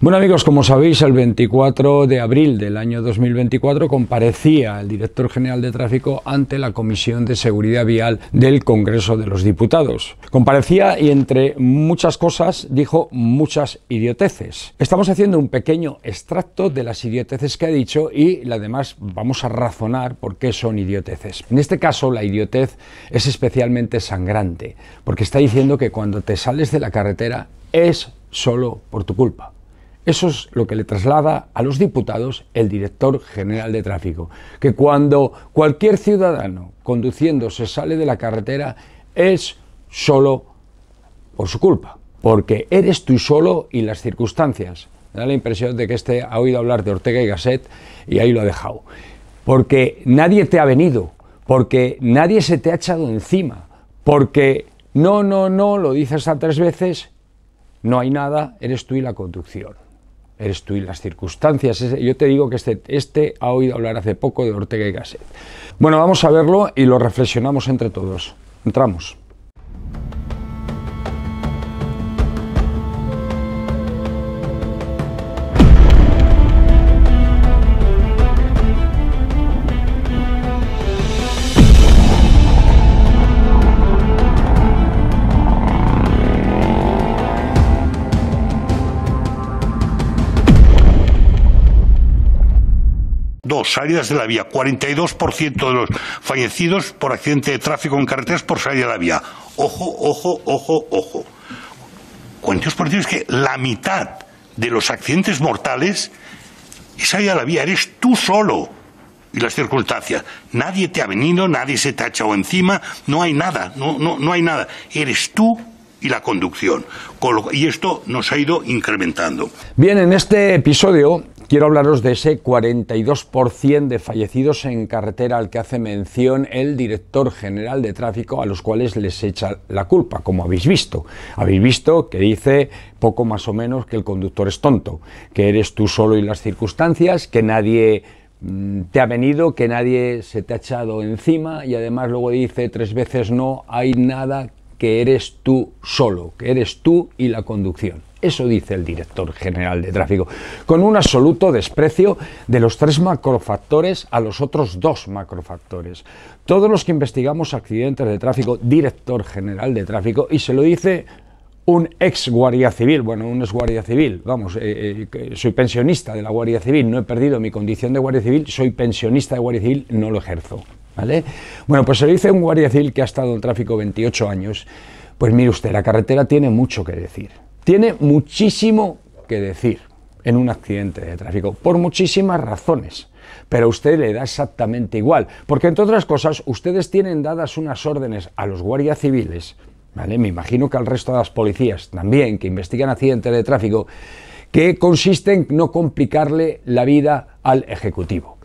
Bueno amigos, como sabéis, el 24 de abril del año 2024 comparecía el director general de tráfico ante la Comisión de Seguridad Vial del Congreso de los Diputados. Comparecía y entre muchas cosas dijo muchas idioteces. Estamos haciendo un pequeño extracto de las idioteces que ha dicho y además vamos a razonar por qué son idioteces. En este caso la idiotez es especialmente sangrante porque está diciendo que cuando te sales de la carretera es solo por tu culpa. Eso es lo que le traslada a los diputados el director general de tráfico, que cuando cualquier ciudadano conduciendo se sale de la carretera es solo por su culpa, porque eres tú solo y las circunstancias. Me da la impresión de que este ha oído hablar de Ortega y Gasset y ahí lo ha dejado. Porque nadie te ha venido, porque nadie se te ha echado encima, porque no, no, no, lo dices a tres veces, no hay nada, eres tú y la conducción eres tú y las circunstancias. Yo te digo que este, este ha oído hablar hace poco de Ortega y Gasset. Bueno, vamos a verlo y lo reflexionamos entre todos. Entramos. salidas de la vía, 42% de los fallecidos por accidente de tráfico en carreteras por salida de la vía. Ojo, ojo, ojo, ojo. 42% es que la mitad de los accidentes mortales es salida de la vía, eres tú solo y las circunstancias. Nadie te ha venido, nadie se te ha echado encima, no hay nada, no, no, no hay nada. Eres tú y la conducción. Y esto nos ha ido incrementando. Bien, en este episodio quiero hablaros de ese 42% de fallecidos en carretera al que hace mención el director general de tráfico a los cuales les echa la culpa, como habéis visto. Habéis visto que dice poco más o menos que el conductor es tonto, que eres tú solo y las circunstancias, que nadie mm, te ha venido, que nadie se te ha echado encima y además luego dice tres veces no hay nada que eres tú solo, que eres tú y la conducción. Eso dice el director general de tráfico, con un absoluto desprecio de los tres macrofactores a los otros dos macrofactores. Todos los que investigamos accidentes de tráfico, director general de tráfico, y se lo dice un ex guardia civil, bueno, un ex guardia civil, vamos, eh, eh, soy pensionista de la guardia civil, no he perdido mi condición de guardia civil, soy pensionista de guardia civil, no lo ejerzo. Bueno, pues se lo dice un guardia civil que ha estado en tráfico 28 años. Pues mire usted, la carretera tiene mucho que decir. Tiene muchísimo que decir en un accidente de tráfico, por muchísimas razones. Pero a usted le da exactamente igual, porque entre otras cosas, ustedes tienen dadas unas órdenes a los guardias civiles, ¿vale? Me imagino que al resto de las policías también, que investigan accidentes de tráfico, que consiste en no complicarle la vida al Ejecutivo.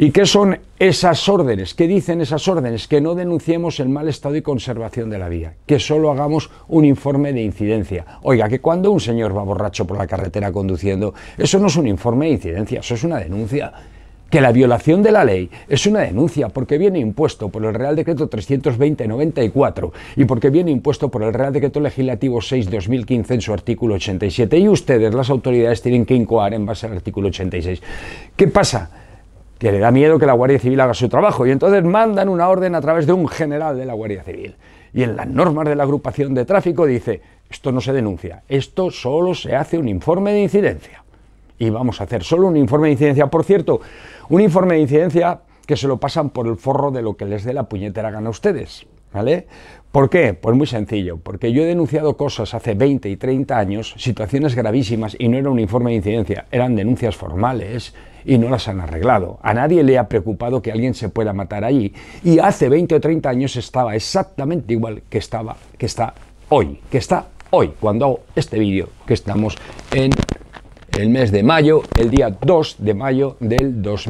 ¿Y qué son esas órdenes? ¿Qué dicen esas órdenes? Que no denunciemos el mal estado y conservación de la vía, que solo hagamos un informe de incidencia. Oiga, que cuando un señor va borracho por la carretera conduciendo, eso no es un informe de incidencia, eso es una denuncia. Que la violación de la ley es una denuncia porque viene impuesto por el Real Decreto 320-94 y porque viene impuesto por el Real Decreto Legislativo 6-2015 en su artículo 87 y ustedes, las autoridades, tienen que incoar en base al artículo 86. ¿Qué pasa? que le da miedo que la Guardia Civil haga su trabajo y entonces mandan una orden a través de un general de la Guardia Civil. Y en las normas de la agrupación de tráfico dice, esto no se denuncia, esto solo se hace un informe de incidencia. Y vamos a hacer solo un informe de incidencia. Por cierto, un informe de incidencia que se lo pasan por el forro de lo que les dé la puñetera gana a ustedes. ¿Vale? ¿Por qué? Pues muy sencillo, porque yo he denunciado cosas hace 20 y 30 años, situaciones gravísimas, y no era un informe de incidencia, eran denuncias formales y no las han arreglado. A nadie le ha preocupado que alguien se pueda matar allí, y hace 20 o 30 años estaba exactamente igual que estaba, que está hoy, que está hoy, cuando hago este vídeo, que estamos en el mes de mayo, el día 2 de mayo del 2024.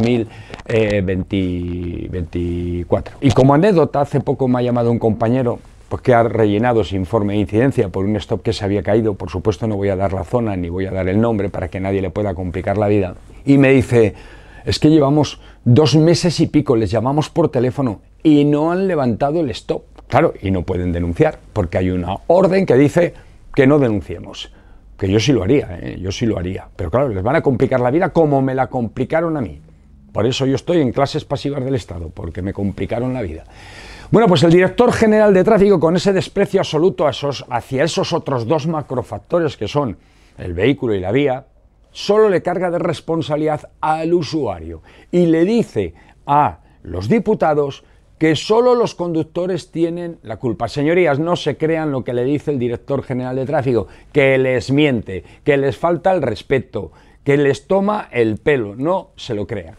Eh, y como anécdota, hace poco me ha llamado un compañero porque pues ha rellenado ese informe de incidencia por un stop que se había caído, por supuesto no voy a dar la zona ni voy a dar el nombre para que nadie le pueda complicar la vida, y me dice, es que llevamos dos meses y pico, les llamamos por teléfono y no han levantado el stop. Claro, y no pueden denunciar, porque hay una orden que dice que no denunciemos. Que yo sí lo haría, ¿eh? yo sí lo haría. Pero claro, les van a complicar la vida como me la complicaron a mí. Por eso yo estoy en clases pasivas del Estado, porque me complicaron la vida. Bueno, pues el director general de tráfico, con ese desprecio absoluto hacia esos otros dos macrofactores que son el vehículo y la vía, solo le carga de responsabilidad al usuario y le dice a los diputados que solo los conductores tienen la culpa. Señorías, no se crean lo que le dice el director general de tráfico, que les miente, que les falta el respeto, que les toma el pelo, no se lo crean.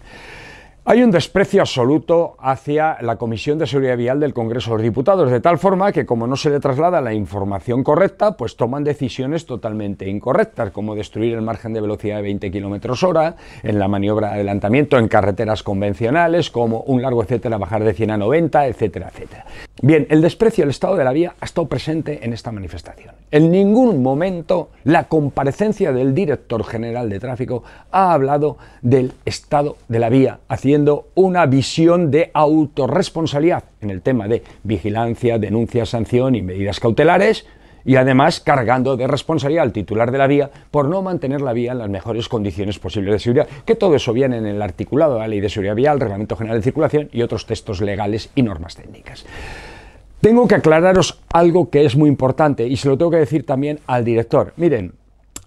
Hay un desprecio absoluto hacia la Comisión de Seguridad Vial del Congreso de los Diputados, de tal forma que como no se le traslada la información correcta, pues toman decisiones totalmente incorrectas, como destruir el margen de velocidad de 20 km hora en la maniobra de adelantamiento en carreteras convencionales, como un largo etcétera, bajar de 100 a 90, etcétera, etcétera. Bien, el desprecio al estado de la vía ha estado presente en esta manifestación. En ningún momento la comparecencia del director general de tráfico ha hablado del estado de la vía, haciendo una visión de autorresponsabilidad en el tema de vigilancia, denuncia, sanción y medidas cautelares, y además cargando de responsabilidad al titular de la vía por no mantener la vía en las mejores condiciones posibles de seguridad, que todo eso viene en el articulado de la Ley de Seguridad Vial, Reglamento General de Circulación y otros textos legales y normas técnicas. Tengo que aclararos algo que es muy importante y se lo tengo que decir también al director. Miren,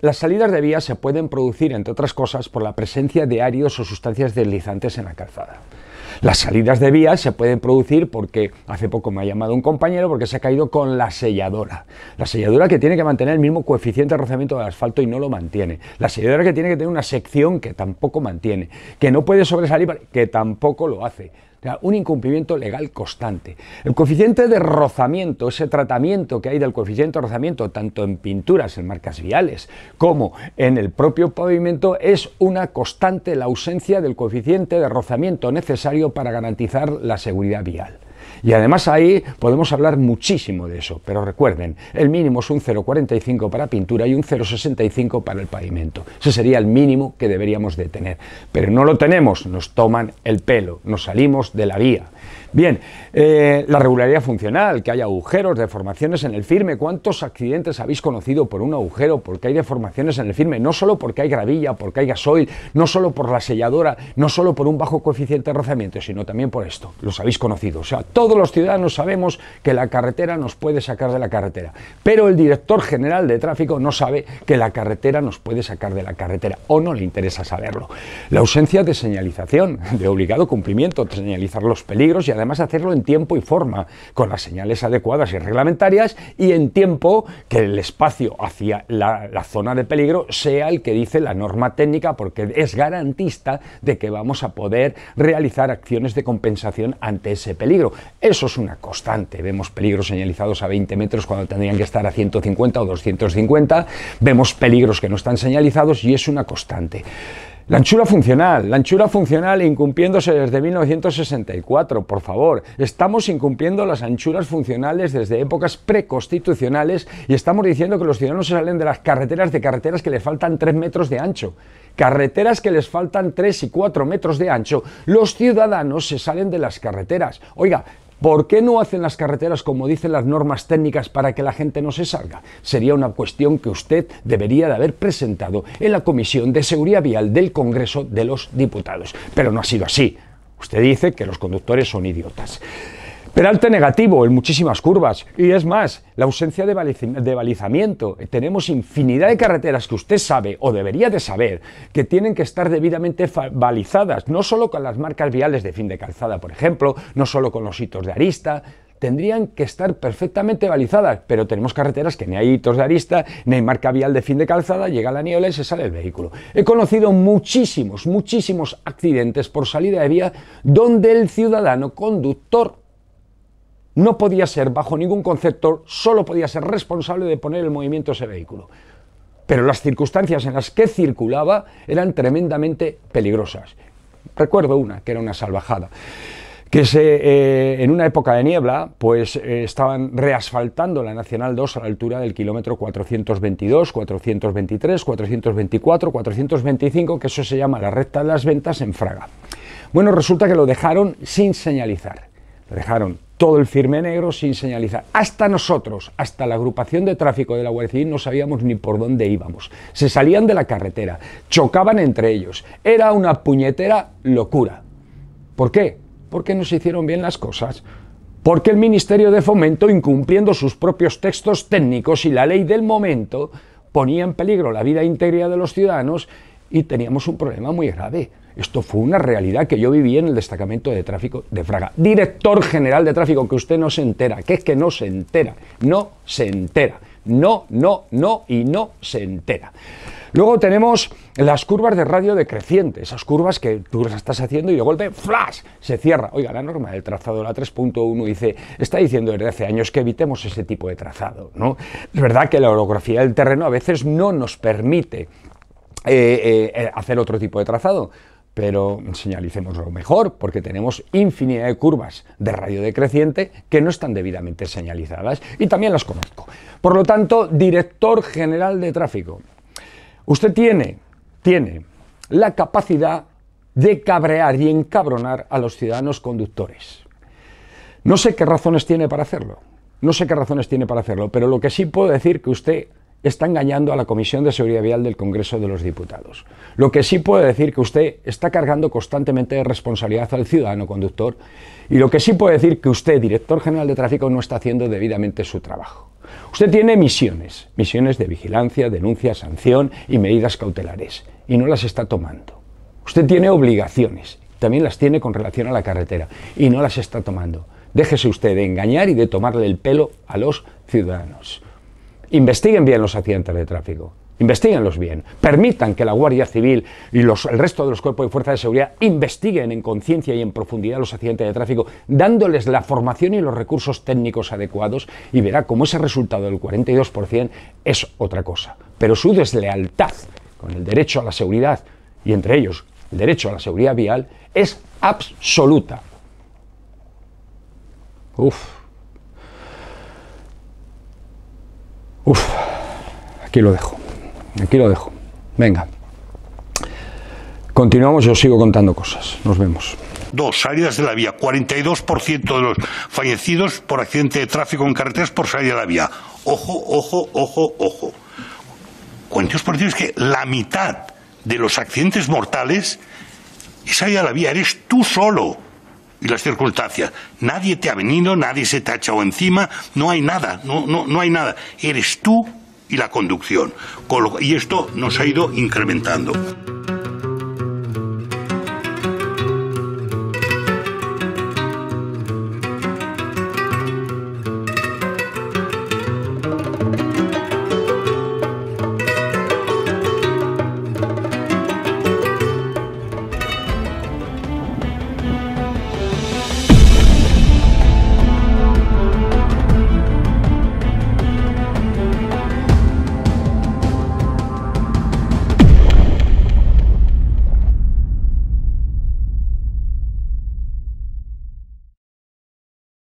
las salidas de vía se pueden producir, entre otras cosas, por la presencia de áridos o sustancias deslizantes en la calzada. Las salidas de vías se pueden producir porque hace poco me ha llamado un compañero porque se ha caído con la selladora. La selladora que tiene que mantener el mismo coeficiente de rozamiento del asfalto y no lo mantiene. La selladora que tiene que tener una sección que tampoco mantiene. Que no puede sobresalir, que tampoco lo hace un incumplimiento legal constante. El coeficiente de rozamiento, ese tratamiento que hay del coeficiente de rozamiento, tanto en pinturas, en marcas viales, como en el propio pavimento, es una constante la ausencia del coeficiente de rozamiento necesario para garantizar la seguridad vial. Y además ahí podemos hablar muchísimo de eso, pero recuerden, el mínimo es un 0,45 para pintura y un 0,65 para el pavimento. Ese sería el mínimo que deberíamos de tener. Pero no lo tenemos, nos toman el pelo, nos salimos de la vía. Bien, eh, la regularidad funcional, que hay agujeros, deformaciones en el firme. ¿Cuántos accidentes habéis conocido por un agujero? Porque hay deformaciones en el firme, no solo porque hay gravilla, porque hay gasoil, no solo por la selladora, no solo por un bajo coeficiente de rozamiento, sino también por esto. Los habéis conocido. O sea, todos los ciudadanos sabemos que la carretera nos puede sacar de la carretera. Pero el director general de tráfico no sabe que la carretera nos puede sacar de la carretera o no le interesa saberlo. La ausencia de señalización, de obligado cumplimiento, de señalizar los peligros y además además hacerlo en tiempo y forma, con las señales adecuadas y reglamentarias y en tiempo que el espacio hacia la, zona de peligro sea el que dice la norma técnica, porque es garantista de que vamos a poder realizar acciones de compensación ante ese peligro. Eso es una constante. Vemos peligros señalizados a 20 metros cuando tendrían que estar a 150 o 250, vemos peligros que no están señalizados y es una constante. La anchura funcional, la anchura funcional incumpiéndose desde 1964, por favor. Estamos incumpliendo las anchuras funcionales desde épocas preconstitucionales y estamos diciendo que los ciudadanos se salen de las carreteras de carreteras que les faltan 3 metros de ancho. Carreteras que les faltan 3 y 4 metros de ancho. Los ciudadanos se salen de las carreteras. Oiga, ¿Por qué no hacen las carreteras como dicen las normas técnicas para que la gente no se salga? Sería una cuestión que usted debería de haber presentado en la Comisión de Seguridad Vial del Congreso de los Diputados. Pero no ha sido así. Usted dice que los conductores son idiotas. Peralte negativo en muchísimas curvas. Y es más, la ausencia de, balizamiento. Tenemos infinidad de carreteras que usted sabe o debería de saber que tienen que estar debidamente balizadas, no solo con las marcas viales de fin de calzada, por ejemplo, no solo con los hitos de arista. Tendrían que estar perfectamente balizadas, pero tenemos carreteras que ni hay hitos de arista, ni hay marca vial de fin de calzada, llega la niebla y se sale el vehículo. He conocido muchísimos, muchísimos accidentes por salida de vía donde el ciudadano conductor no podía ser, bajo ningún concepto, solo podía ser responsable de poner en movimiento ese vehículo. Pero las circunstancias en las que circulaba eran tremendamente peligrosas. Recuerdo una, que era una salvajada, que se, eh, en una época de niebla, pues eh, estaban reasfaltando la Nacional 2 a la altura del kilómetro 422, 423, 424, 425, que eso se llama la recta de las ventas en Fraga. Bueno, resulta que lo dejaron sin señalizar. Lo dejaron todo el firme negro sin señalizar. Hasta nosotros, hasta la agrupación de tráfico de la Guardia Civil, no sabíamos ni por dónde íbamos. Se salían de la carretera, chocaban entre ellos. Era una puñetera locura. ¿Por qué? Porque no se hicieron bien las cosas. Porque el Ministerio de Fomento, incumpliendo sus propios textos técnicos y la ley del momento, ponía en peligro la vida íntegra de los ciudadanos y teníamos un problema muy grave. Esto fue una realidad que yo viví en el destacamento de tráfico de Fraga. Director general de tráfico, que usted no se entera, que es que no se entera, no se entera, no, no, no y no se entera. Luego tenemos las curvas de radio decreciente, esas curvas que tú las estás haciendo y de golpe, ¡flash! se cierra. Oiga, la norma del trazado, la 3.1, dice, está diciendo desde hace años que evitemos ese tipo de trazado, Es verdad que la orografía del terreno a veces no nos permite eh, eh, eh, hacer otro tipo de trazado, pero señalicemos lo mejor, porque tenemos infinidad de curvas de radio decreciente que no están debidamente señalizadas y también las conozco. Por lo tanto, director general de tráfico, usted tiene, tiene la capacidad de cabrear y encabronar a los ciudadanos conductores. No sé qué razones tiene para hacerlo, no sé qué razones tiene para hacerlo, pero lo que sí puedo decir que usted está engañando a la Comisión de Seguridad Vial del Congreso de los Diputados. Lo que sí puede decir que usted está cargando constantemente de responsabilidad al ciudadano conductor y lo que sí puede decir que usted, director general de tráfico, no está haciendo debidamente su trabajo. Usted tiene misiones, misiones de vigilancia, denuncia, sanción y medidas cautelares y no las está tomando. Usted tiene obligaciones, también las tiene con relación a la carretera y no las está tomando. Déjese usted de engañar y de tomarle el pelo a los ciudadanos investiguen bien los accidentes de tráfico. Investíguenlos bien. Permitan que la Guardia Civil y el resto de los cuerpos y fuerzas de seguridad investiguen en conciencia y en profundidad los accidentes de tráfico, dándoles la formación y los recursos técnicos adecuados y verá cómo ese resultado del 42% es otra cosa. Pero su deslealtad con el derecho a la seguridad y entre ellos el derecho a la seguridad vial es absoluta. Uf. Uf, aquí lo dejo. Aquí lo dejo. Venga. Continuamos, yo sigo contando cosas. Nos vemos. Dos, salidas de la vía. 42% de los fallecidos por accidente de tráfico en carreteras por salida de la vía. Ojo, ojo, ojo, ojo. 42% es que la mitad de los accidentes mortales es salida de la vía. Eres tú solo y las circunstancias. Nadie te ha venido, nadie se te ha echado encima, no hay nada, no, no, no hay nada. Eres tú y la conducción. Y esto nos ha ido incrementando.